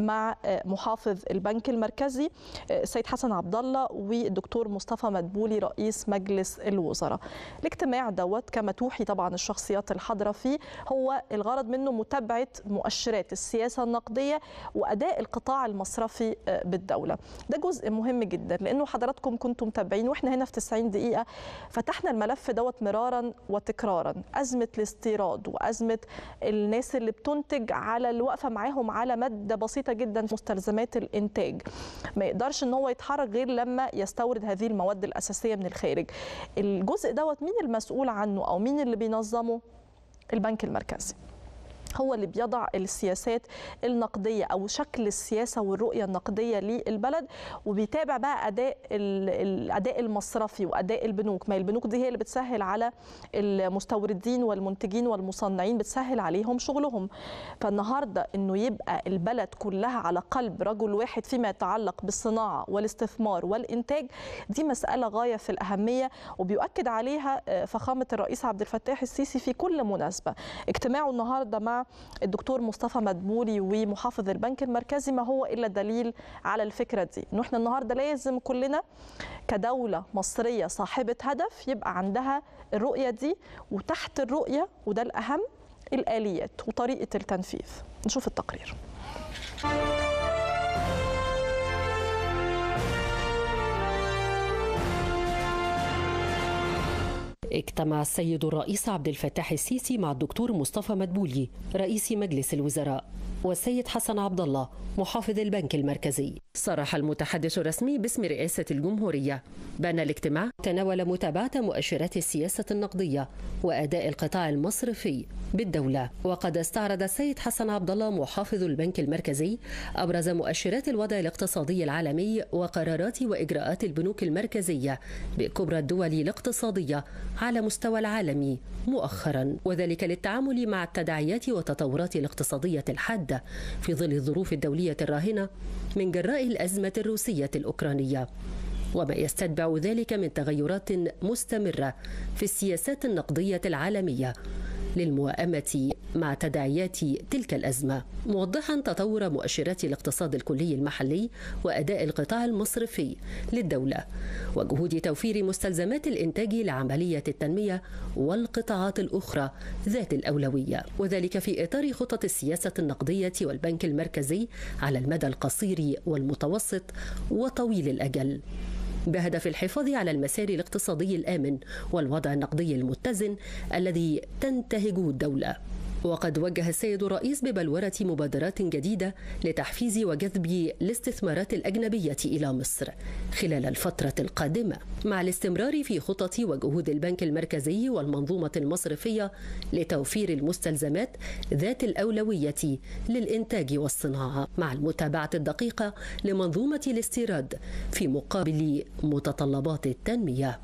مع آه، محافظ البنك المركزي السيد آه، حسن عبد الله والدكتور مصطفى مدبولي رئيس مجلس الوزراء الاجتماع دوت كما توحي طبعا الشخصيات الحاضره فيه هو الغرض منه متابعه مؤشرات السياسه النقديه واداء القطاع المصرفي آه، بالدوله ده جزء مهم جدا لانه حضراتكم كنتم متابعين واحنا هنا في 90 دقيقه فتحنا الملف دوت مرارا وتكرارا ازمه الاستيراد وازمه الناس اللي بتنتج على الوقفه معاهم على ماده بسيطه مشتته جدا في مستلزمات الانتاج ما يقدرش ان هو يتحرك غير لما يستورد هذه المواد الاساسيه من الخارج الجزء دوت مين المسؤول عنه او مين اللي بينظمه البنك المركزي هو اللي بيضع السياسات النقديه او شكل السياسه والرؤيه النقديه للبلد وبيتابع بقى اداء الاداء المصرفي واداء البنوك ما البنوك دي هي اللي بتسهل على المستوردين والمنتجين والمصنعين بتسهل عليهم شغلهم فالنهارده انه يبقى البلد كلها على قلب رجل واحد فيما يتعلق بالصناعه والاستثمار والانتاج دي مساله غايه في الاهميه وبيؤكد عليها آه، فخامه الرئيس عبد الفتاح السيسي في كل مناسبه اجتماعه النهارده مع الدكتور مصطفى مدموري ومحافظ البنك المركزي ما هو الا دليل على الفكره دي ان احنا النهارده لازم كلنا كدوله مصريه صاحبه هدف يبقى عندها الرؤيه دي وتحت الرؤيه وده الاهم الاليات وطريقه التنفيذ نشوف التقرير اجتمع السيد الرئيس عبد الفتاح السيسي مع الدكتور مصطفى مدبولي رئيس مجلس الوزراء والسيد حسن عبد الله محافظ البنك المركزي صرح المتحدث الرسمي باسم رئاسة الجمهورية بأن الاجتماع تناول متابعة مؤشرات السياسة النقدية وأداء القطاع المصرفي بالدولة وقد استعرض السيد حسن عبد الله محافظ البنك المركزي أبرز مؤشرات الوضع الاقتصادي العالمي وقرارات وإجراءات البنوك المركزية بكبرى الدول الاقتصادية على مستوى العالمي مؤخرا وذلك للتعامل مع التداعيات والتطورات الاقتصادية الحادة في ظل الظروف الدولية الراهنة من جراء الأزمة الروسية الأوكرانية وما يستتبع ذلك من تغيرات مستمرة في السياسات النقدية العالمية للموائمة مع تداعيات تلك الأزمة موضحا تطور مؤشرات الاقتصاد الكلي المحلي وأداء القطاع المصرفي للدولة وجهود توفير مستلزمات الإنتاج لعملية التنمية والقطاعات الأخرى ذات الأولوية وذلك في إطار خطط السياسة النقدية والبنك المركزي على المدى القصير والمتوسط وطويل الأجل بهدف الحفاظ على المسار الاقتصادي الآمن والوضع النقدي المتزن الذي تنتهجه الدولة وقد وجه السيد الرئيس ببلورة مبادرات جديدة لتحفيز وجذب الاستثمارات الأجنبية إلى مصر خلال الفترة القادمة مع الاستمرار في خطط وجهود البنك المركزي والمنظومة المصرفية لتوفير المستلزمات ذات الأولوية للإنتاج والصناعة مع المتابعة الدقيقة لمنظومة الاستيراد في مقابل متطلبات التنمية.